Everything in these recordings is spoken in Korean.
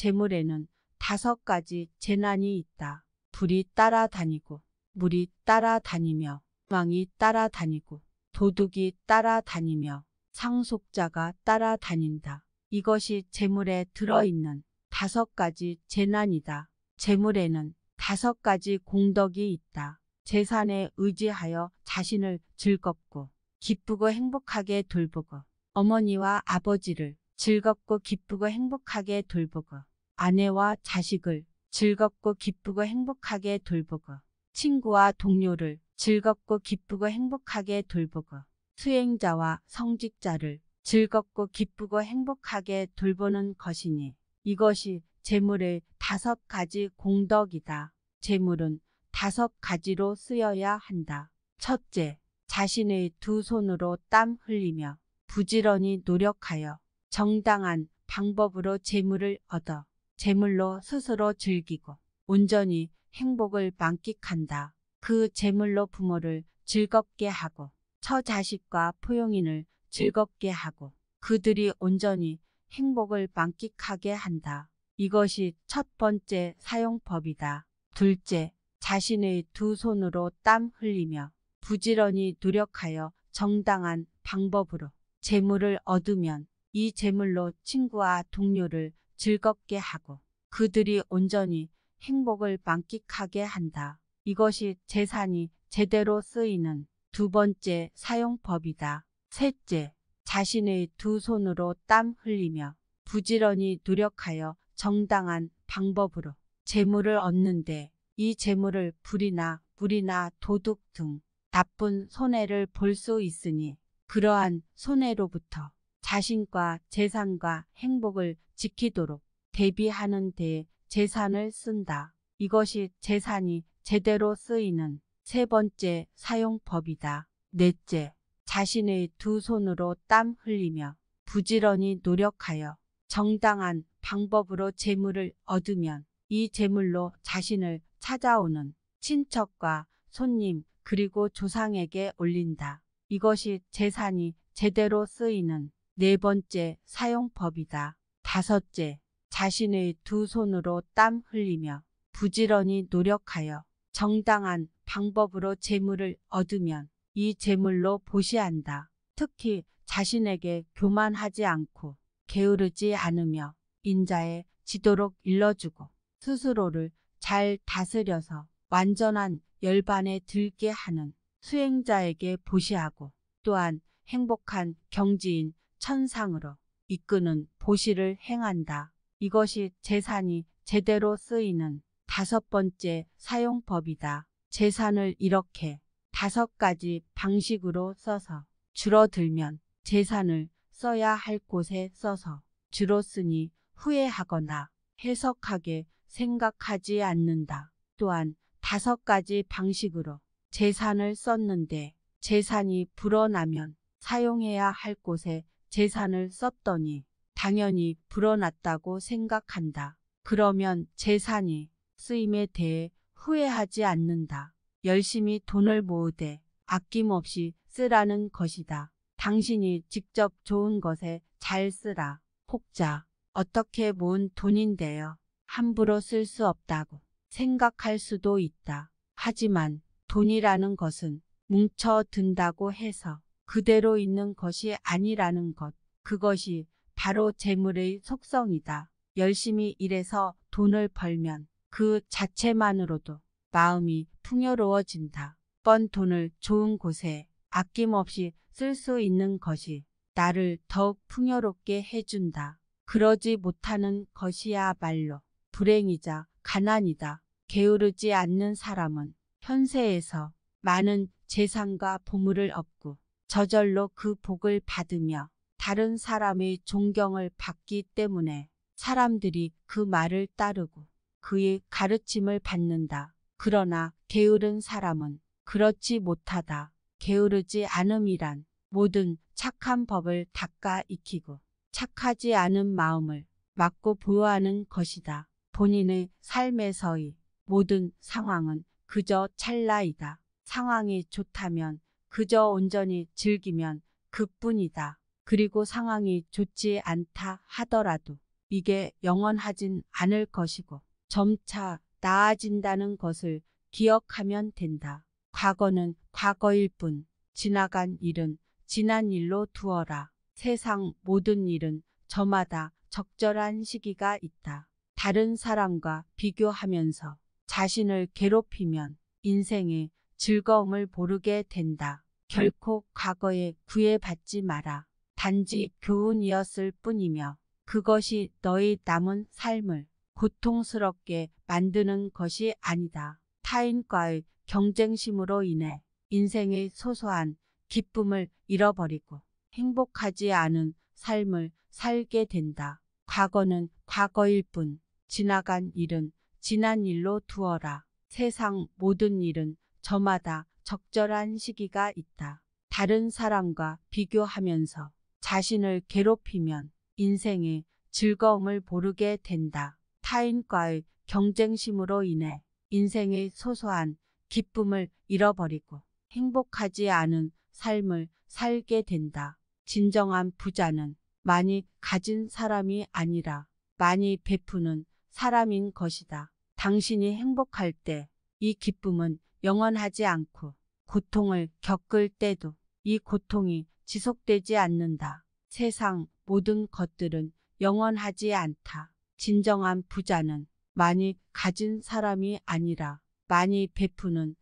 재물에는 다섯 가지 재난이 있다. 불이 따라다니고 물이 따라다니며 왕이 따라다니고 도둑이 따라다니며 상속자가 따라다닌다. 이것이 재물에 들어있는 다섯 가지 재난이다. 재물에는 다섯 가지 공덕이 있다. 재산에 의지하여 자신을 즐겁고 기쁘고 행복하게 돌보고 어머니와 아버지를 즐겁고 기쁘고 행복하게 돌보고 아내와 자식을 즐겁고 기쁘고 행복하게 돌보고 친구와 동료를 즐겁고 기쁘고 행복하게 돌보고 수행자와 성직자를 즐겁고 기쁘고 행복하게 돌보는 것이니 이것이 재물의 다섯 가지 공덕이다. 재물은 다섯 가지로 쓰여야 한다. 첫째, 자신의 두 손으로 땀 흘리며 부지런히 노력하여 정당한 방법으로 재물을 얻어 재물로 스스로 즐기고 온전히 행복을 만끽한다. 그 재물로 부모를 즐겁게 하고 처자식과 포용인을 즐겁게 하고 그들이 온전히 행복을 만끽하게 한다. 이것이 첫 번째 사용법이다. 둘째, 자신의 두 손으로 땀 흘리며 부지런히 노력하여 정당한 방법으로 재물을 얻으면 이 재물로 친구와 동료를 즐겁게 하고 그들이 온전히 행복을 만끽하게 한다. 이것이 재산이 제대로 쓰이는 두 번째 사용법이다. 셋째, 자신의 두 손으로 땀 흘리며 부지런히 노력하여 정당한 방법으로 재물을 얻는데 이 재물을 불이나 물이나 도둑 등 나쁜 손해를 볼 수 있으니 그러한 손해로부터 자신과 재산과 행복을 지키도록 대비하는 데 재산을 쓴다. 이것이 재산이 제대로 쓰이는 세 번째 사용법이다. 넷째, 자신의 두 손으로 땀 흘리며 부지런히 노력하여 정당한 방법으로 재물을 얻으면 이 재물로 자신을 찾아오는 친척과 손님 그리고 조상에게 올린다. 이것이 재산이 제대로 쓰이는 네 번째, 사용법이다. 다섯째, 자신의 두 손으로 땀 흘리며 부지런히 노력하여 정당한 방법으로 재물을 얻으면 이 재물로 보시한다. 특히 자신에게 교만하지 않고 게으르지 않으며 인자에 지도록 일러주고 스스로를 잘 다스려서 완전한 열반에 들게 하는 수행자에게 보시하고 또한 행복한 경지인 천상으로 이끄는 보시를 행한다. 이것이 재산이 제대로 쓰이는 다섯 번째 사용법이다. 재산을 이렇게 다섯 가지 방식으로 써서 줄어들면 재산을 써야 할 곳에 써서 줄었으니 후회하거나 해석하게 생각하지 않는다. 또한 다섯 가지 방식으로 재산을 썼는데 재산이 불어나면 사용해야 할 곳에 재산을 썼더니 당연히 불어났다고 생각한다. 그러면 재산이 쓰임에 대해 후회하지 않는다. 열심히 돈을 모으되 아낌없이 쓰라는 것이다. 당신이 직접 좋은 것에 잘 쓰라. 혹자 어떻게 모은 돈인데요. 함부로 쓸 수 없다고 생각할 수도 있다. 하지만 돈이라는 것은 뭉쳐든다고 해서 그대로 있는 것이 아니라는 것. 그것이 바로 재물의 속성이다. 열심히 일해서 돈을 벌면 그 자체만으로도 마음이 풍요로워진다. 뻔 돈을 좋은 곳에 아낌없이 쓸 수 있는 것이 나를 더욱 풍요롭게 해준다. 그러지 못하는 것이야말로 불행이자 가난이다. 게으르지 않는 사람은 현세에서 많은 재산과 보물을 얻고 저절로 그 복을 받으며 다른 사람의 존경을 받기 때문에 사람들이 그 말을 따르고 그의 가르침을 받는다. 그러나 게으른 사람은 그렇지 못하다. 게으르지 않음이란 모든 착한 법을 닦아 익히고 착하지 않은 마음을 막고 보호하는 것이다. 본인의 삶에서의 모든 상황은 그저 찰나이다. 상황이 좋다면 그저 온전히 즐기면 그뿐이다. 그리고 상황이 좋지 않다 하더라도 이게 영원하진 않을 것이고 점차 나아진다는 것을 기억하면 된다. 과거는 과거일 뿐 지나간 일은 지난 일로 두어라. 세상 모든 일은 저마다 적절한 시기가 있다. 다른 사람과 비교하면서 자신을 괴롭히면 인생의 즐거움을 모르게 된다. 결코 과거에 구애받지 마라. 단지 교훈이었을 뿐이며 그것이 너의 남은 삶을 고통스럽게 만드는 것이 아니다. 타인과의 경쟁심으로 인해 인생의 소소한 기쁨을 잃어버리고 행복하지 않은 삶을 살게 된다. 과거는 과거일 뿐 지나간 일은 지난 일로 두어라. 세상 모든 일은 저마다 적절한 시기가 있다. 다른 사람과 비교하면서 자신을 괴롭히면 인생의 즐거움을 모르게 된다. 타인과의 경쟁심으로 인해 인생의 소소한 기쁨을 잃어버리고 행복하지 않은 삶을 살게 된다. 진정한 부자는 많이 가진 사람이 아니라 많이 베푸는 사람인 것이다. 당신이 행복할 때 이 기쁨은 영원하지 않고 고통을 겪을 때도 이 고통이 지속되지 않는다. 세상 모든 것들은 영원하지 않다. 진정한 부자는 많이 가진 사람이 아니라 많이 베푸는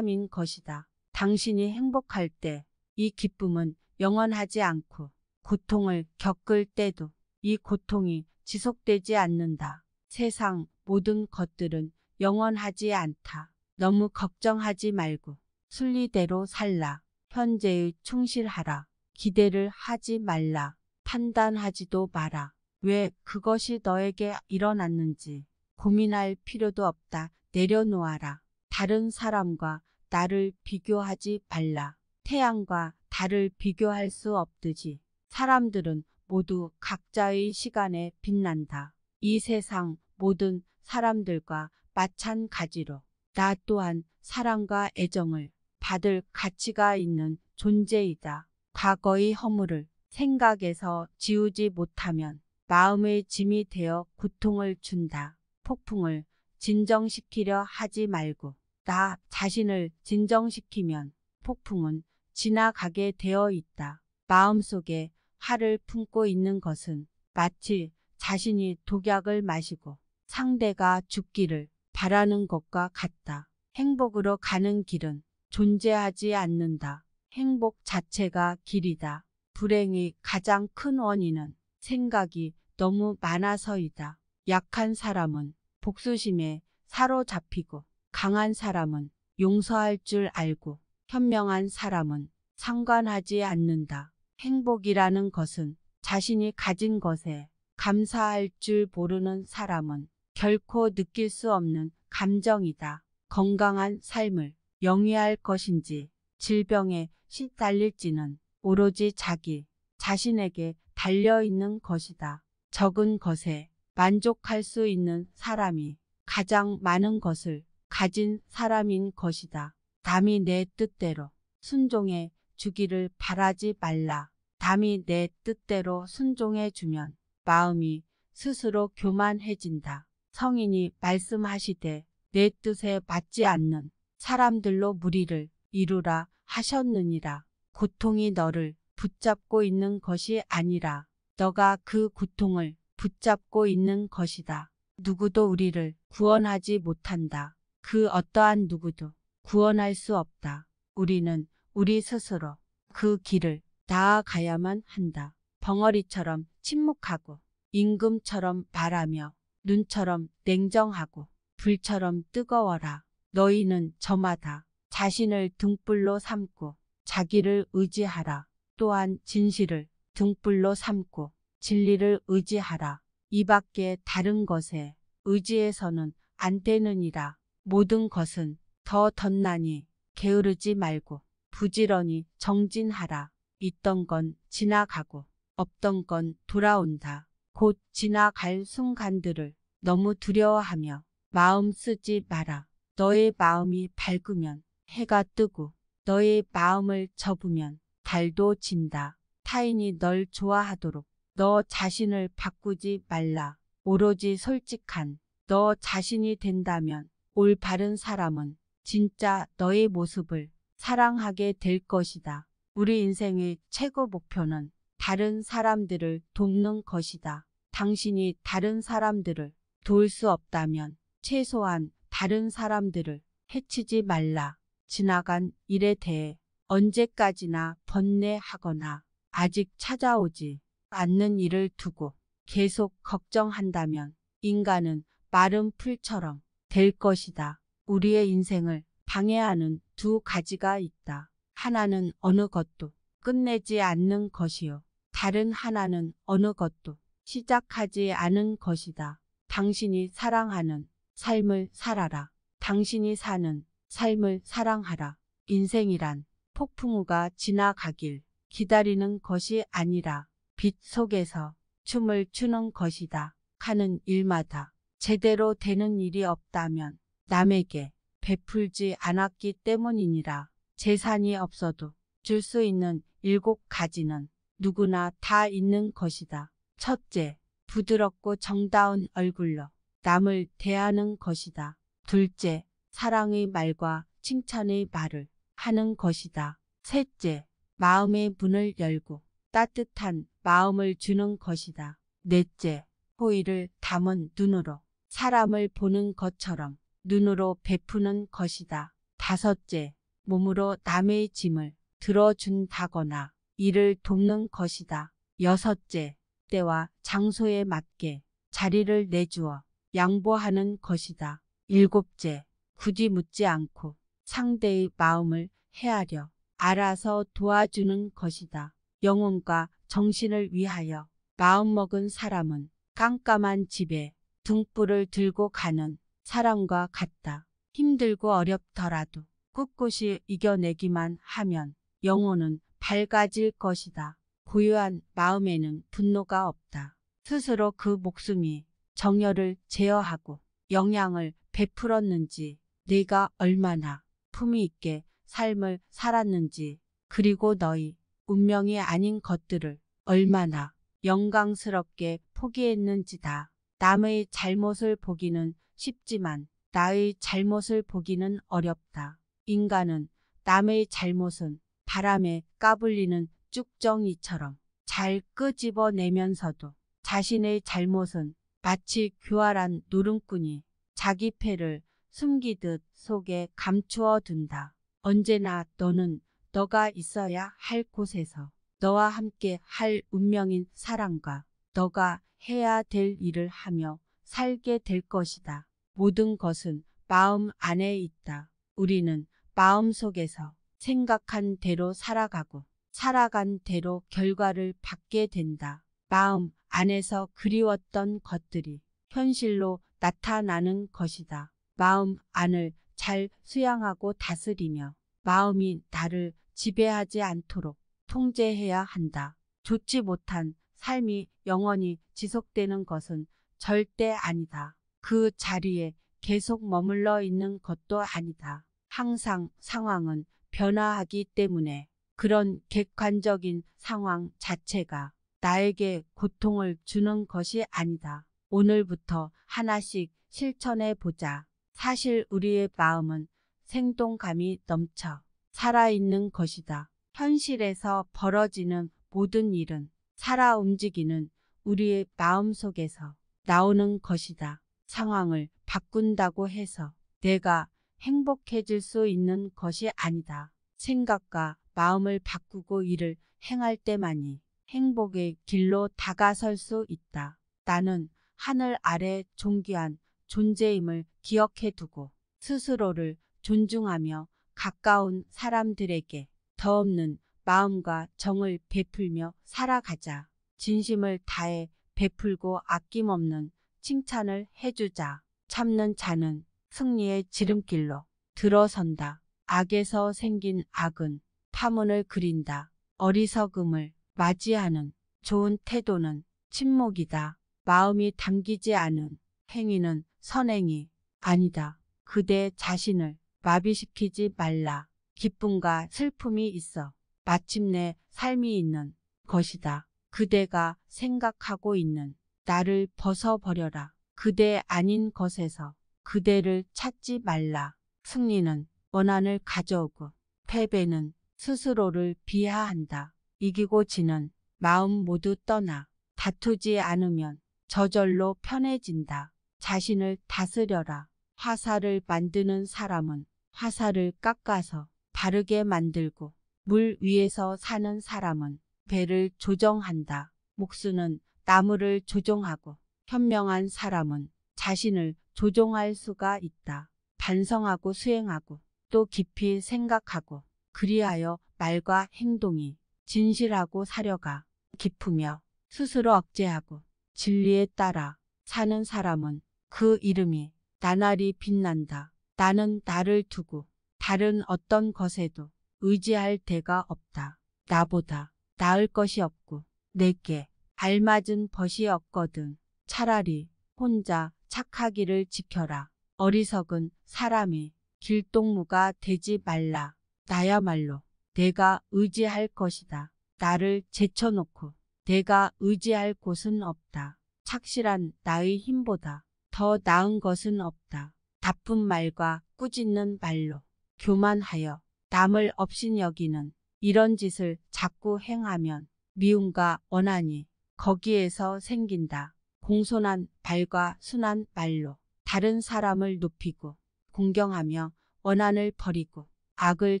사람인 것이다. 당신이 행복할 때 이 기쁨은 영원하지 않고 고통을 겪을 때도 이 고통이 지속되지 않는다. 세상 모든 것들은 영원하지 않다. 너무 걱정하지 말고 순리대로 살라. 현재의 충실하라. 기대를 하지 말라. 판단하지도 마라. 왜 그것이 너에게 일어났는지 고민할 필요도 없다. 내려놓아라. 다른 사람과 나를 비교하지 말라. 태양과 달을 비교할 수 없듯이 사람들은 모두 각자의 시간에 빛난다. 이 세상 모든 사람들과 마찬가지로 나 또한 사랑과 애정을 받을 가치가 있는 존재이다. 과거의 허물을 생각에서 지우지 못하면 마음의 짐이 되어 고통을 준다. 폭풍을 진정시키려 하지 말고 나 자신을 진정시키면 폭풍은 지나가게 되어 있다. 마음속에 화를 품고 있는 것은 마치 자신이 독약을 마시고 상대가 죽기를 바라는 것과 같다. 행복으로 가는 길은 존재하지 않는다. 행복 자체가 길이다. 불행의 가장 큰 원인은 생각이 너무 많아서이다. 약한 사람은 복수심에 사로잡히고 강한 사람은 용서할 줄 알고 현명한 사람은 상관하지 않는다. 행복이라는 것은 자신이 가진 것에 감사할 줄 모르는 사람은 결코 느낄 수 없는 감정이다. 건강한 삶을 영위할 것인지 질병에 시달릴지는 오로지 자기 자신에게 달려있는 것이다. 적은 것에 만족할 수 있는 사람이 가장 많은 것을 가진 사람인 것이다. 담이 내 뜻대로 순종해 주기를 바라지 말라. 담이 내 뜻대로 순종해 주면 마음이 스스로 교만해진다. 성인이 말씀하시되 내 뜻에 맞지 않는 사람들로 무리를 이루라 하셨느니라. 고통이 너를 붙잡고 있는 것이 아니라 너가 그 고통을 붙잡고 있는 것이다. 누구도 우리를 구원하지 못한다. 그 어떠한 누구도 구원할 수 없다. 우리는 우리 스스로 그 길을 나아가야만 한다. 벙어리처럼 침묵하고 임금처럼 바라며 눈처럼 냉정하고 불처럼 뜨거워라. 너희는 저마다 자신을 등불로 삼고 자기를 의지하라. 또한 진실을 등불로 삼고 진리를 의지하라. 이 밖에 다른 것에 의지해서는 안 되느니라. 모든 것은 더 덧나니 게으르지 말고 부지런히 정진하라. 있던 건 지나가고 없던 건 돌아온다. 곧 지나갈 순간들을 너무 두려워하며 마음 쓰지 마라. 너의 마음이 밝으면 해가 뜨고 너의 마음을 접으면 달도 진다. 타인이 널 좋아하도록 너 자신을 바꾸지 말라. 오로지 솔직한 너 자신이 된다면 올바른 사람은 진짜 너의 모습을 사랑하게 될 것이다. 우리 인생의 최고 목표는 다른 사람들을 돕는 것이다. 당신이 다른 사람들을 도울 수 없다면 최소한 다른 사람들을 해치지 말라. 지나간 일에 대해 언제까지나 번뇌하거나 아직 찾아오지 않는 일을 두고 계속 걱정한다면 인간은 마른 풀처럼 될 것이다. 우리의 인생을 방해하는 두 가지가 있다. 하나는 어느 것도 끝내지 않는 것이요. 다른 하나는 어느 것도 시작하지 않은 것이다. 당신이 사랑하는 삶을 살아라. 당신이 사는 삶을 사랑하라. 인생이란 폭풍우가 지나가길 기다리는 것이 아니라 빛 속에서 춤을 추는 것이다. 하는 일마다 제대로 되는 일이 없다면 남에게 베풀지 않았기 때문이니라. 재산이 없어도 줄 수 있는 일곱 가지는 누구나 다 있는 것이다. 첫째, 부드럽고 정다운 얼굴로 남을 대하는 것이다. 둘째, 사랑의 말과 칭찬의 말을 하는 것이다. 셋째, 마음의 문을 열고 따뜻한 마음을 주는 것이다. 넷째, 호의를 담은 눈으로 사람을 보는 것처럼 눈으로 베푸는 것이다. 다섯째, 몸으로 남의 짐을 들어준다거나 이를 돕는 것이다. 여섯째, 때와 장소에 맞게 자리를 내주어 양보하는 것이다. 일곱째, 굳이 묻지 않고 상대의 마음을 헤아려 알아서 도와주는 것이다. 영혼과 정신을 위하여 마음먹은 사람은 깜깜한 집에 등불을 들고 가는 사람과 같다. 힘들고 어렵더라도 꿋꿋이 이겨내기만 하면 영혼은 밝아질 것이다. 고요한 마음에는 분노가 없다. 스스로 그 목숨이 정열을 제어하고 영향을 베풀었는지 내가 얼마나 품위 있게 삶을 살았는지 그리고 너희 운명이 아닌 것들을 얼마나 영광스럽게 포기했는지다. 남의 잘못을 보기는 쉽지만 나의 잘못을 보기는 어렵다. 인간은 남의 잘못은 바람에 까불리는 쭉정이처럼 잘 끄집어내면서도 자신의 잘못은 마치 교활한 누름꾼이 자기 패를 숨기듯 속에 감추어 둔다. 언제나 너는 너가 있어야 할 곳에서 너와 함께 할 운명인 사랑과 너가 해야 될 일을 하며 살게 될 것이다. 모든 것은 마음 안에 있다. 우리는 마음 속에서 생각한 대로 살아가고 살아간 대로 결과를 받게 된다. 마음 안에서 그리웠던 것들이 현실로 나타나는 것이다. 마음 안을 잘 수양하고 다스리며 마음이 나를 지배하지 않도록 통제해야 한다. 좋지 못한 삶이 영원히 지속되는 것은 절대 아니다. 그 자리에 계속 머물러 있는 것도 아니다. 항상 상황은 변화하기 때문에 그런 객관적인 상황 자체가 나에게 고통을 주는 것이 아니다. 오늘부터 하나씩 실천해 보자. 사실 우리의 마음은 생동감이 넘쳐 살아있는 것이다. 현실에서 벌어지는 모든 일은 살아 움직이는 우리의 마음 속에서 나오는 것이다. 상황을 바꾼다고 해서 내가 행복해질 수 있는 것이 아니다. 생각과 마음을 바꾸고 일을 행할 때만이 행복의 길로 다가설 수 있다. 나는 하늘 아래 존귀한 존재임을 기억해 두고 스스로를 존중하며 가까운 사람들에게 더없는 마음과 정을 베풀며 살아가자. 진심을 다해 베풀고 아낌없는 칭찬을 해주자. 참는 자는 승리의 지름길로 들어선다. 악에서 생긴 악은 파문을 그린다. 어리석음을 맞이하는 좋은 태도는 침묵이다. 마음이 담기지 않은 행위는 선행이 아니다. 그대 자신을 마비시키지 말라. 기쁨과 슬픔이 있어 마침내 삶이 있는 것이다. 그대가 생각하고 있는 나를 벗어버려라. 그대 아닌 것에서 그대를 찾지 말라. 승리는 원한을 가져오고 패배는 스스로를 비하한다. 이기고 지는 마음 모두 떠나 다투지 않으면 저절로 편해진다. 자신을 다스려라. 화살을 만드는 사람은 화살을 깎아서 바르게 만들고 물 위에서 사는 사람은 배를 조정한다. 목수는 나무를 조정하고 현명한 사람은 자신을 조종할 수가 있다. 반성하고 수행하고 또 깊이 생각하고 그리하여 말과 행동이 진실하고 사려가 깊으며 스스로 억제하고 진리에 따라 사는 사람은 그 이름이 나날이 빛난다. 나는 나를 두고 다른 어떤 것에도 의지할 데가 없다. 나보다 나을 것이 없고 내게 알맞은 벗이 없거든. 차라리 혼자 착하기를 지켜라. 어리석은 사람이 길동무가 되지 말라. 나야말로 내가 의지할 것이다. 나를 제쳐놓고 내가 의지할 곳은 없다. 착실한 나의 힘보다 더 나은 것은 없다. 나쁜 말과 꾸짖는 말로 교만하여 남을 업신여기는 이런 짓을 자꾸 행하면 미움과 원한이 거기에서 생긴다. 공손한 발과 순한 말로 다른 사람을 높이고 공경하며 원한을 버리고 악을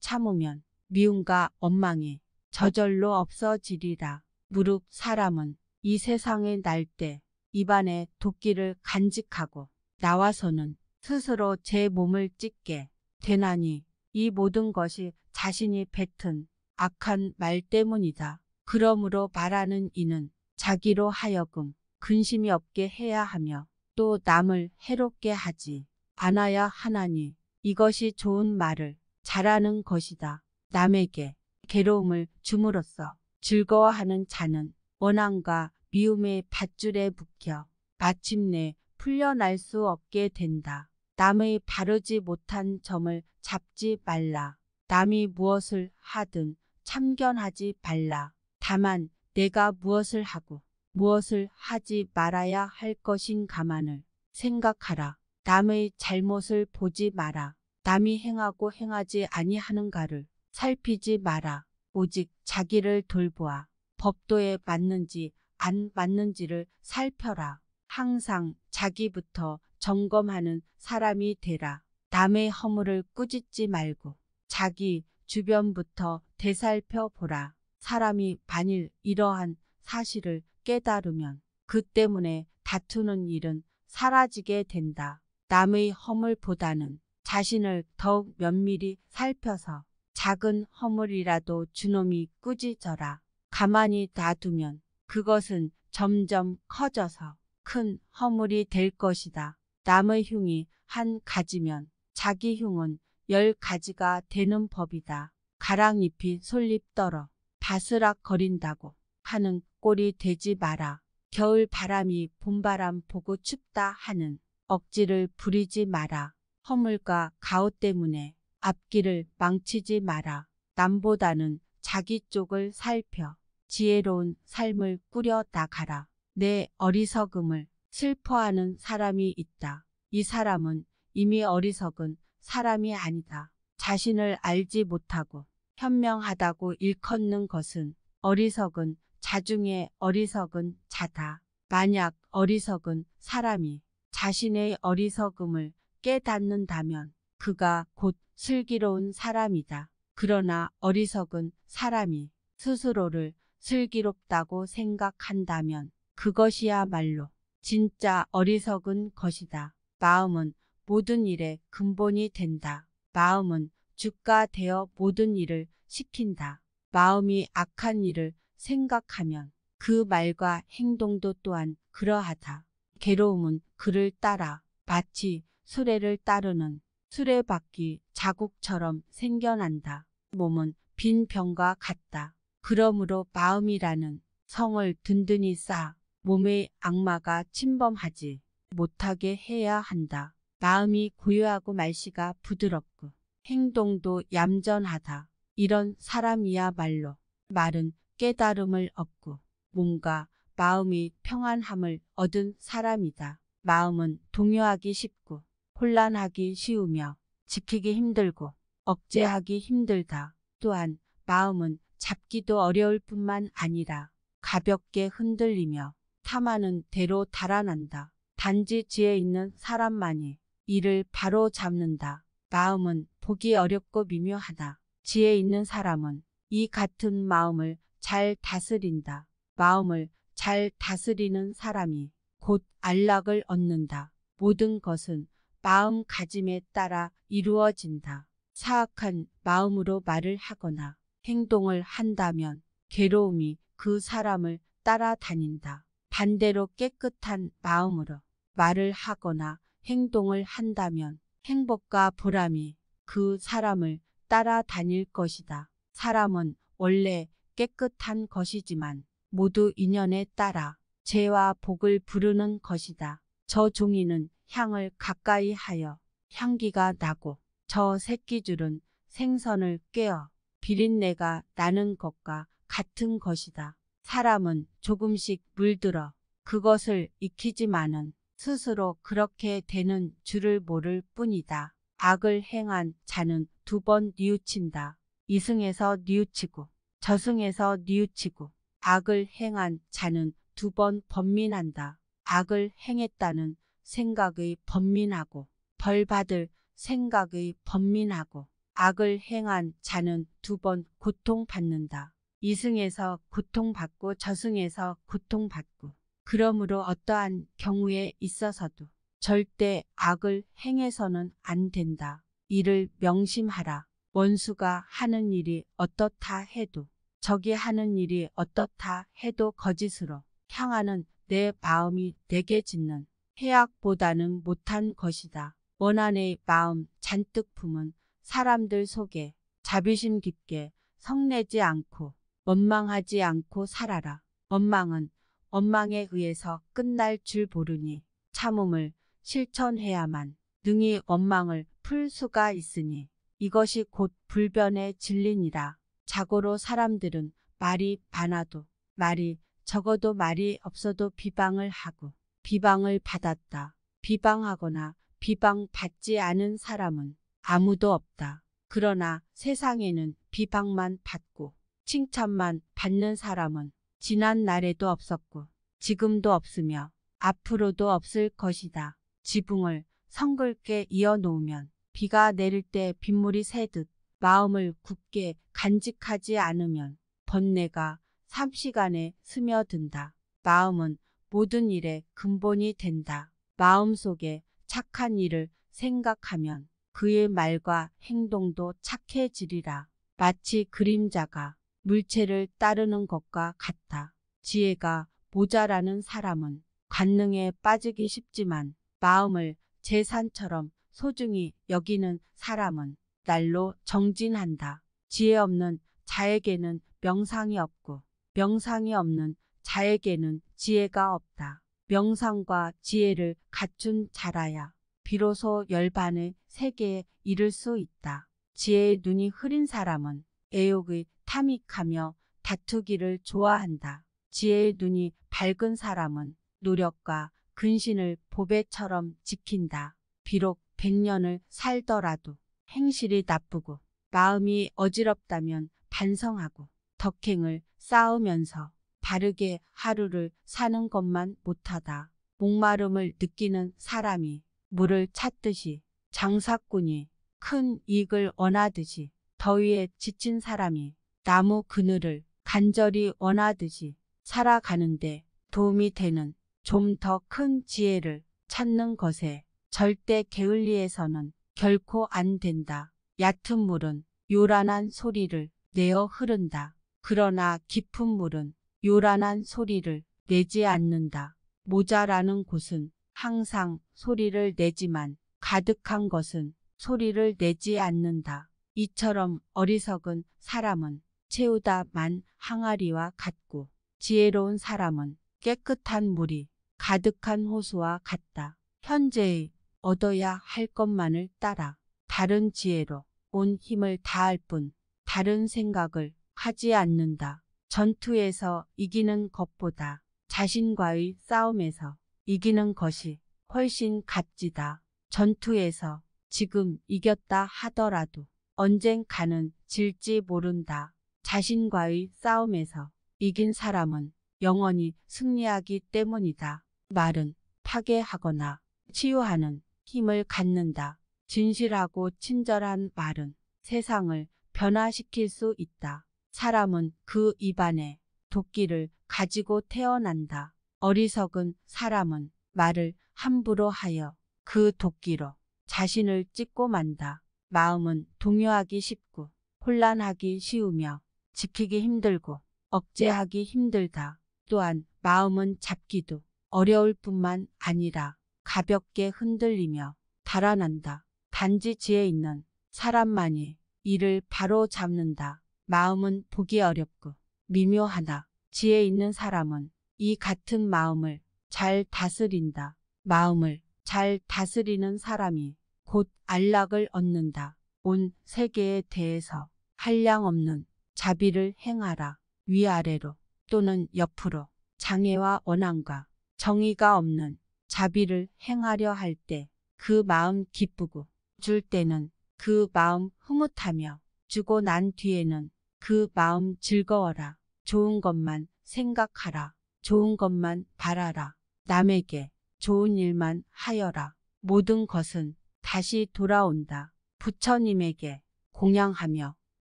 참으면 미움과 원망이 저절로 없어지리라. 무릎 사람은 이 세상에 날 때 입안에 도끼를 간직하고 나와서는 스스로 제 몸을 찢게 되나니 이 모든 것이 자신이 뱉은 악한 말 때문이다. 그러므로 말하는 이는 자기로 하여금 근심이 없게 해야 하며 또 남을 해롭게 하지 않아야 하나니 이것이 좋은 말을 잘하는 것이다. 남에게 괴로움을 줌으로써 즐거워하는 자는 원한과 미움의 밧줄에 묶여 마침내 풀려날 수 없게 된다. 남의 바르지 못한 점을 잡지 말라. 남이 무엇을 하든 참견하지 말라. 다만 내가 무엇을 하고 무엇을 하지 말아야 할 것인가만을 생각하라. 남의 잘못을 보지 마라. 남이 행하고 행하지 아니하는가를 살피지 마라. 오직 자기를 돌보아 법도에 맞는지 안 맞는지를 살펴라. 항상 자기부터 점검하는 사람이 되라. 남의 허물을 꾸짖지 말고 자기 주변부터 되살펴보라. 사람이 만일 이러한 사실을 깨달으면 그 때문에 다투는 일은 사라지게 된다. 남의 허물보다는 자신을 더욱 면밀히 살펴서 작은 허물이라도 주놈이 꾸짖어라. 가만히 놔두면 그것은 점점 커져서 큰 허물이 될 것이다. 남의 흉이 한 가지면 자기 흉은 열 가지가 되는 법이다. 가랑잎이 솔잎 떨어 바스락거린다고 하는 꼴이 되지 마라. 겨울 바람이 봄바람 보고 춥다 하는 억지를 부리지 마라. 허물과 가오 때문에 앞길을 망치지 마라. 남보다는 자기 쪽을 살펴 지혜로운 삶을 꾸려 나가라. 내 어리석음을 슬퍼하는 사람이 있다. 이 사람은 이미 어리석은 사람이 아니다. 자신을 알지 못하고 현명하다고 일컫는 것은 어리석은 자중의 어리석은 자다. 만약 어리석은 사람이 자신의 어리석음을 깨닫는다면 그가 곧 슬기로운 사람이다. 그러나 어리석은 사람이 스스로를 슬기롭다고 생각한다면 그것이야말로 진짜 어리석은 것이다. 마음은 모든 일의 근본이 된다. 마음은 주가 되어 모든 일을 시킨다. 마음이 악한 일을 생각하면 그 말과 행동도 또한 그러하다. 괴로움은 그를 따라 마치 수레를 따르는 수레바퀴 자국처럼 생겨난다. 몸은 빈 병과 같다. 그러므로 마음이라는 성을 든든히 쌓아 몸의 악마가 침범하지 못하게 해야 한다. 마음이 고요하고 말씨가 부드럽고 행동도 얌전하다. 이런 사람이야말로 말은 깨달음을 얻고 몸과 마음이 평안함을 얻은 사람이다. 마음은 동요하기 쉽고 혼란하기 쉬우며 지키기 힘들고 억제하기 힘들다. 또한 마음은 잡기도 어려울 뿐만 아니라 가볍게 흔들리며 타마는 대로 달아난다. 단지 지에 있는 사람만이 이를 바로 잡는다. 마음은 보기 어렵고 미묘하다. 지에 있는 사람은 이 같은 마음을 잘 다스린다. 마음을 잘 다스리는 사람이 곧 안락을 얻는다. 모든 것은 마음가짐에 따라 이루어진다. 사악한 마음으로 말을 하거나 행동을 한다면 괴로움이 그 사람을 따라다닌다. 반대로 깨끗한 마음으로 말을 하거나 행동을 한다면 행복과 보람이 그 사람을 따라다닐 것이다. 사람은 원래 깨끗한 것이지만 모두 인연에 따라 죄와 복을 부르는 것이다. 저 종이는 향을 가까이 하여 향기가 나고 저 새끼줄은 생선을 깨어 비린내가 나는 것과 같은 것이다. 사람은 조금씩 물들어 그것을 익히지만은 스스로 그렇게 되는 줄을 모를 뿐이다. 악을 행한 자는 두 번 뉘우친다. 이승에서 뉘우치고 저승에서 뉘우치고 악을 행한 자는 두 번 번민한다. 악을 행했다는 생각의 번민하고 벌받을 생각의 번민하고 악을 행한 자는 두 번 고통받는다. 이승에서 고통받고 저승에서 고통받고 그러므로 어떠한 경우에 있어서도 절대 악을 행해서는 안 된다. 이를 명심하라. 원수가 하는 일이 어떻다 해도 적이 하는 일이 어떻다 해도 거짓으로 향하는 내 마음이 내게 짓는 해악보다는 못한 것이다. 원한의 마음 잔뜩 품은 사람들 속에 자비심 깊게 성내지 않고 원망하지 않고 살아라. 원망은 원망에 의해서 끝날 줄 모르니 참음을 실천해야만 능히 원망을 풀 수가 있으니 이것이 곧 불변의 진리니라. 자고로 사람들은 말이 많아도 말이 적어도 말이 없어도 비방을 하고 비방을 받았다. 비방하거나 비방받지 않은 사람은 아무도 없다. 그러나 세상에는 비방만 받고 칭찬만 받는 사람은 지난 날에도 없었고 지금도 없으며 앞으로도 없을 것이다. 지붕을 성글게 이어놓으면 비가 내릴 때 빗물이 새듯 마음을 굳게 간직하지 않으면 번뇌가 삼시간에 스며든다. 마음은 모든 일의 근본이 된다. 마음속에 착한 일을 생각하면 그의 말과 행동도 착해지리라. 마치 그림자가 물체를 따르는 것과 같다. 지혜가 모자라는 사람은 관능에 빠지기 쉽지만 마음을 재산처럼 소중히 여기는 사람은 날로 정진한다. 지혜 없는 자에게는 명상이 없고 명상이 없는 자에게는 지혜가 없다. 명상과 지혜를 갖춘 자라야 비로소 열반의 세계에 이를 수 있다. 지혜의 눈이 흐린 사람은 애욕의 탐닉하며 다투기를 좋아한다. 지혜의 눈이 밝은 사람은 노력과 근신을 보배처럼 지킨다. 비록 백년을 살더라도 행실이 나쁘고 마음이 어지럽다면 반성하고 덕행을 쌓으면서 바르게 하루를 사는 것만 못하다. 목마름을 느끼는 사람이 물을 찾듯이 장사꾼이 큰 이익을 원하듯이 더위에 지친 사람이 나무 그늘을 간절히 원하듯이 살아가는데 도움이 되는 좀 더 큰 지혜를 찾는 것에 절대 게을리해서는 결코 안 된다. 얕은 물은 요란한 소리를 내어 흐른다. 그러나 깊은 물은 요란한 소리를 내지 않는다. 모자라는 곳은 항상 소리를 내지만 가득한 것은 소리를 내지 않는다. 이처럼 어리석은 사람은 채우다만 항아리와 같고 지혜로운 사람은 깨끗한 물이 가득한 호수와 같다. 현재의 얻어야 할 것만을 따라 다른 지혜로 온 힘을 다할 뿐 다른 생각을 하지 않는다. 전투에서 이기는 것보다 자신과의 싸움에서 이기는 것이 훨씬 값지다. 전투에서 지금 이겼다 하더라도 언젠가는 질지 모른다. 자신과의 싸움에서 이긴 사람은 영원히 승리하기 때문이다. 말은 파괴하거나 치유하는 힘을 갖는다. 진실하고 친절한 말은 세상을 변화시킬 수 있다. 사람은 그 입안에 도끼를 가지고 태어난다. 어리석은 사람은 말을 함부로 하여 그 도끼로 자신을 찢고 만다. 마음은 동요하기 쉽고 혼란하기 쉬우며 지키기 힘들고 억제하기 힘들다. 또한 마음은 잡기도 어려울 뿐만 아니라 가볍게 흔들리며 달아난다. 단지 지혜 있는 사람만이 이를 바로 잡는다. 마음은 보기 어렵고 미묘하다. 지혜 있는 사람은 이 같은 마음을 잘 다스린다. 마음을 잘 다스리는 사람이 곧 안락을 얻는다. 온 세계에 대해서 한량 없는 자비를 행하라. 위아래로 또는 옆으로 장애와 원한과 정의가 없는 자비를 행하려 할 때 그 마음 기쁘고 줄 때는 그 마음 흐뭇하며 주고 난 뒤에는 그 마음 즐거워라. 좋은 것만 생각하라. 좋은 것만 바라라. 남에게 좋은 일만 하여라. 모든 것은 다시 돌아온다. 부처님에게 공양하며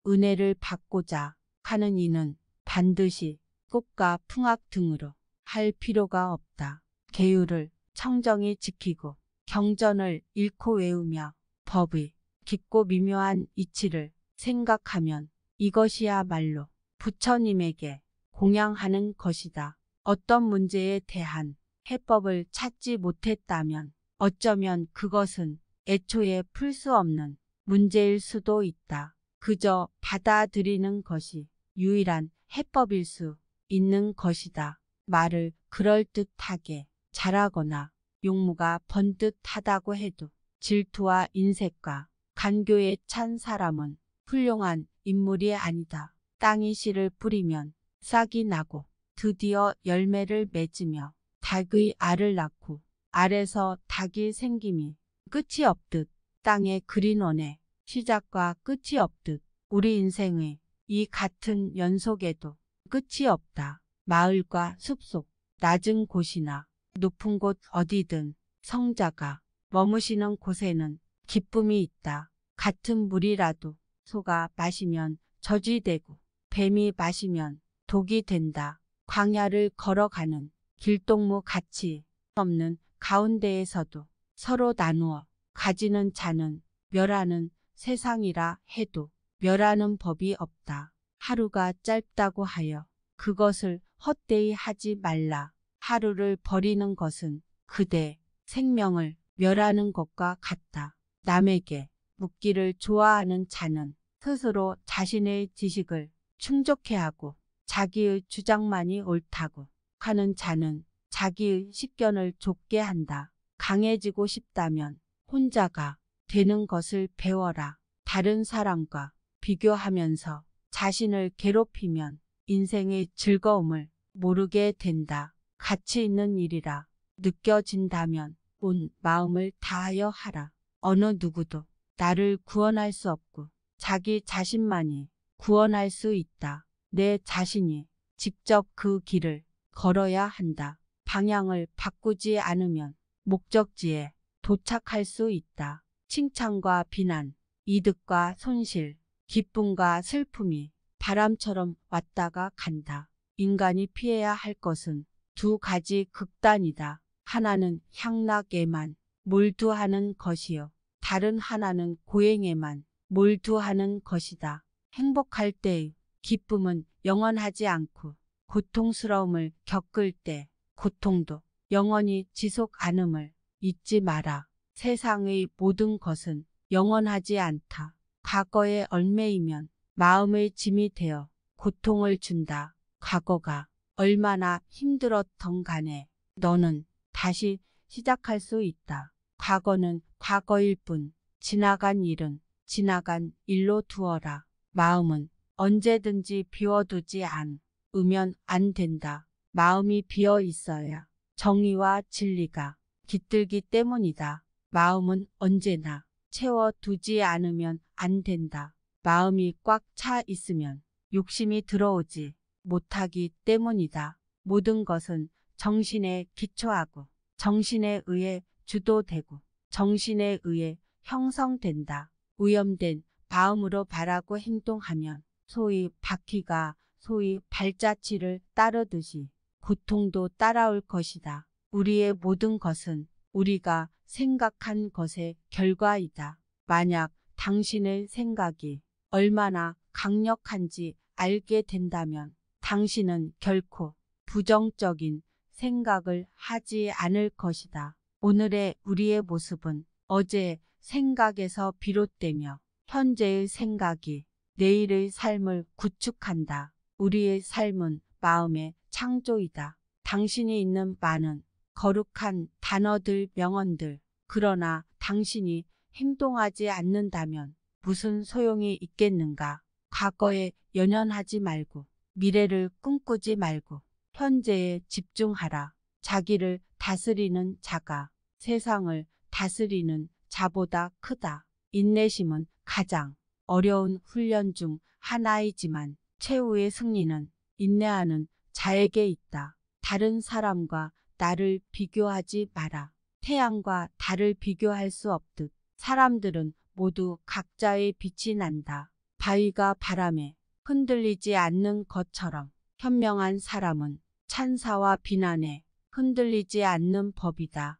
은혜를 받고자 하는 이는 반드시 꽃과 풍악 등으로 할 필요가 없다. 계율을 청정이 지키고 경전을 읽고 외우며 법의 깊고 미묘한 이치를 생각하면 이것이야말로 부처님에게 공양하는 것이다. 어떤 문제에 대한 해법을 찾지 못했다면 어쩌면 그것은 애초에 풀 수 없는 문제일 수도 있다. 그저 받아들이는 것이 유일한 해법일 수 있는 것이다. 말을 그럴듯하게 잘하거나 용무가 번듯하다고 해도 질투와 인색과 간교에 찬 사람은 훌륭한 인물이 아니다. 땅이 씨를 뿌리면 싹이 나고 드디어 열매를 맺으며 닭의 알을 낳고 알에서 닭이 생김이 끝이 없듯 땅의 그린원의 시작과 끝이 없듯 우리 인생의 이 같은 연속에도 끝이 없다. 마을과 숲속, 낮은 곳이나 높은 곳 어디든 성자가 머무시는 곳에는 기쁨이 있다. 같은 물이라도 소가 마시면 젖이 되고 뱀이 마시면 독이 된다. 광야를 걸어가는 길동무 같이 없는 가운데에서도 서로 나누어 가지는 자는 멸하는 세상이라 해도 멸하는 법이 없다. 하루가 짧다고 하여 그것을 헛되이 하지 말라. 하루를 버리는 것은 그대 생명을 멸하는 것과 같다. 남에게 묻기를 좋아하는 자는 스스로 자신의 지식을 충족해하고 자기의 주장만이 옳다고 하는 자는 자기의 식견을 좁게 한다. 강해지고 싶다면 혼자가 되는 것을 배워라. 다른 사람과 비교하면서 자신을 괴롭히면 인생의 즐거움을 모르게 된다. 가치 있는 일이라 느껴진다면 온 마음을 다하여 하라. 어느 누구도 나를 구원할 수 없고 자기 자신만이 구원할 수 있다. 내 자신이 직접 그 길을 걸어야 한다. 방향을 바꾸지 않으면 목적지에 도착할 수 있다. 칭찬과 비난, 이득과 손실, 기쁨과 슬픔이 바람처럼 왔다가 간다. 인간이 피해야 할 것은 두 가지 극단이다. 하나는 향락에만 몰두하는 것이요. 다른 하나는 고행에만 몰두하는 것이다. 행복할 때의 기쁨은 영원하지 않고 고통스러움을 겪을 때 고통도 영원히 지속 않음을 잊지 마라. 세상의 모든 것은 영원하지 않다. 과거에 얼매이면 마음의 짐이 되어 고통을 준다. 과거가 얼마나 힘들었던 간에 너는 다시 시작할 수 있다. 과거는 과거일 뿐 지나간 일은 지나간 일로 두어라. 마음은 언제든지 비워두지 않. 으면 안 된다. 마음이 비어 있어야 정의와 진리가 깃들기 때문이다. 마음은 언제나 채워두지 않으면 안 된다. 마음이 꽉 차 있으면 욕심이 들어오지. 못하기 때문이다. 모든 것은 정신에 기초하고 정신에 의해 주도되고 정신에 의해 형성된다. 오염된 마음으로 바라고 행동하면 소위 바퀴가 소위 발자취를 따르듯이 고통도 따라올 것이다. 우리의 모든 것은 우리가 생각한 것의 결과이다. 만약 당신의 생각이 얼마나 강력한지 알게 된다면 당신은 결코 부정적인 생각을 하지 않을 것이다. 오늘의 우리의 모습은 어제의 생각에서 비롯되며 현재의 생각이 내일의 삶을 구축한다. 우리의 삶은 마음의 창조이다. 당신이 있는 많은 거룩한 단어들, 명언들. 그러나 당신이 행동하지 않는다면 무슨 소용이 있겠는가? 과거에 연연하지 말고 미래를 꿈꾸지 말고 현재에 집중하라. 자기를 다스리는 자가 세상을 다스리는 자보다 크다. 인내심은 가장 어려운 훈련 중 하나이지만 최후의 승리는 인내하는 자에게 있다. 다른 사람과 나를 비교하지 마라. 태양과 달을 비교할 수 없듯 사람들은 모두 각자의 빛이 난다. 바위가 바람에 흔들리지 않는 것처럼 현명한 사람은 찬사와 비난에 흔들리지 않는 법이다.